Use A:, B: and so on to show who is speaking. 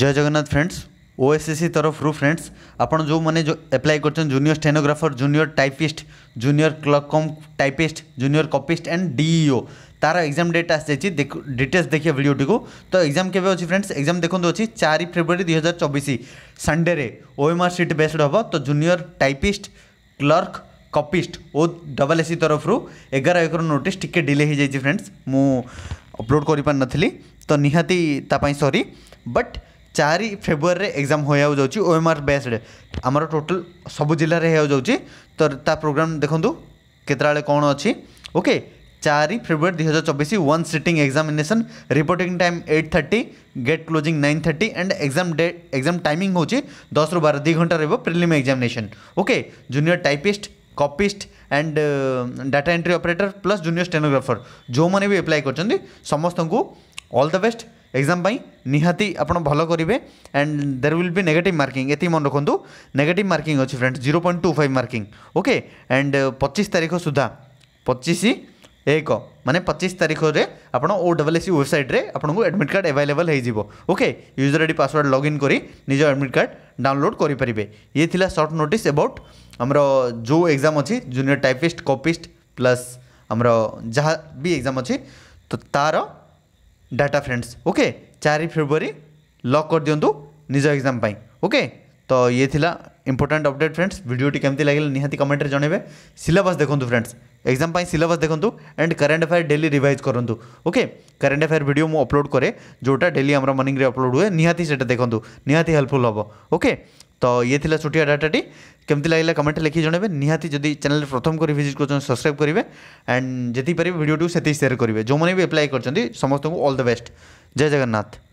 A: જય Jagannath friends OSSSC તરફરૂ friends આપણ જો મને જો એપ્લાય કરছেন junior stenographer junior typist junior clerk cum typist junior copyist and DEO তার এক্সাম ডেট আসছে ডিটেলস দেখিয়ে ভিডিওটিকে তো এক্সাম কেবে অছি ফ্রেন্ডস এক্সাম দেখুন অছি চারি ফেব্রুয়ারি দুই হাজার চবিশ সন্ডে ওএমআর সিট বেসড হব তো junior typist clerk copyist O double S C তরফরু এগার একর নোটিস টিকে ডিলে হয়ে যাই ফ্রেন্ডস মু অপলোড করে পারি তো নিহাতি তাপাই সরি বট चार फेब्रुआर में हो एम आर बेस्ड आम टोटल सब जिले में हो तो ता प्रोग्राम देखूँ केतला कौन अच्छी ओके चार फेब्रुआर दुई हजार चौबीस one sitting examination report time eight thirty gate closing nine thirty and exam date exam timing होती दस रु बार दुई घंटा रोक prelim examination okay junior typist copyist and data entry operator plus junior stenographer जो मैंने भी एप्लाय कर समस्त को अल द बेस्ट ଏକ୍ଜାମ୍ ପାଇଁ ନିହାତି ଆପଣ ଭଲ କରିବେ and there will be negative marking ଏତିକି ମନେ ରଖନ୍ତୁ ନେଗେଟିଭ୍ ମାର୍କିଂ ଅଛି friend zero point two five marking okay and ପଚିଶ ତାରିଖ ସୁଦ୍ଧା ପଚିଶ ଏକ ମାନେ ପଚିଶ ତାରିଖରେ ଆପଣ ଓ ଡବଲ୍ ଏସ୍ ସି ୱେବସାଇଟ୍ରେ ଆପଣଙ୍କୁ ଆଡ଼ମିଟ୍ କାର୍ଡ଼ ଆଭେଲେବଲ୍ ହେଇଯିବ okay user I D password login କରି ନିଜ ଆଡ଼ମିଟ୍ କାର୍ଡ଼ ଡାଉନଲୋଡ଼୍ କରିପାରିବେ ଇଏ ଥିଲା ସର୍ଟ ନୋଟିସ୍ ଏବାଉଟ୍ ଆମର ଯେଉଁ ଏକ୍ଜାମ୍ ଅଛି ଜୁନିୟର୍ ଟାଇପିଷ୍ଟ କପିଷ୍ଟ ପ୍ଲସ୍ ଆମର ଯାହା ବି ଏକ୍ଜାମ୍ ଅଛି ତ ତା'ର ଡାଟା ଫ୍ରେଣ୍ଡସ୍ ଓକେ ଚାରି ଫେବୃଆରୀ ଲକ୍ କରିଦିଅନ୍ତୁ ନିଜ ଏକ୍ଜାମ୍ ପାଇଁ ଓକେ ତ ଇଏ ଥିଲା ଇମ୍ପୋର୍ଟାଣ୍ଟ ଅପଡ଼େଟ୍ ଫ୍ରେଣ୍ଡସ୍ ଭିଡ଼ିଓଟି କେମିତି ଲାଗିଲା ନିହାତି କମେଣ୍ଟରେ ଜଣାଇବେ ସିଲାବସ୍ ଦେଖନ୍ତୁ ଫ୍ରେଣ୍ଡସ୍ ଏକ୍ଜାମ୍ ପାଇଁ ସିଲାବସ୍ ଦେଖନ୍ତୁ and current affair daily revise କରନ୍ତୁ ଓକେ କରେଣ୍ଟ ଆଫେୟାର ଭିଡ଼ିଓ ମୁଁ ଅପଲୋଡ଼ କରେ ଯେଉଁଟା ଡେଲି ଆମର ମର୍ଣ୍ଣିଂରେ ଅପଲୋଡ଼ ହୁଏ ନିହାତି ସେଇଟା ଦେଖନ୍ତୁ ନିହାତି ହେଲ୍ପଫୁଲ୍ ହେବ ଓକେ ତ ଇଏ ଥିଲା ଛୋଟିଆ ଡାଟାଟି କେମିତି ଲାଗିଲା କମେଣ୍ଟ ଲେଖି ଜଣେଇବେ ନିହାତି ଯଦି ଚ୍ୟାନେଲ୍ ପ୍ରଥମ କରି ଭିଜିଟ୍ କରୁଛନ୍ତି ସବସ୍କ୍ରାଇବ୍ କରିବେ ଆଣ୍ଡ ଯେତିକି ପାରିବେ ଭିଡ଼ିଓଟିକୁ ସେତିକି ସେୟାର କରିବେ ଯେଉଁମାନେ ବି ଆପ୍ଲାଏ କରିଛନ୍ତି ସମସ୍ତଙ୍କୁ all the best Jai Jagannath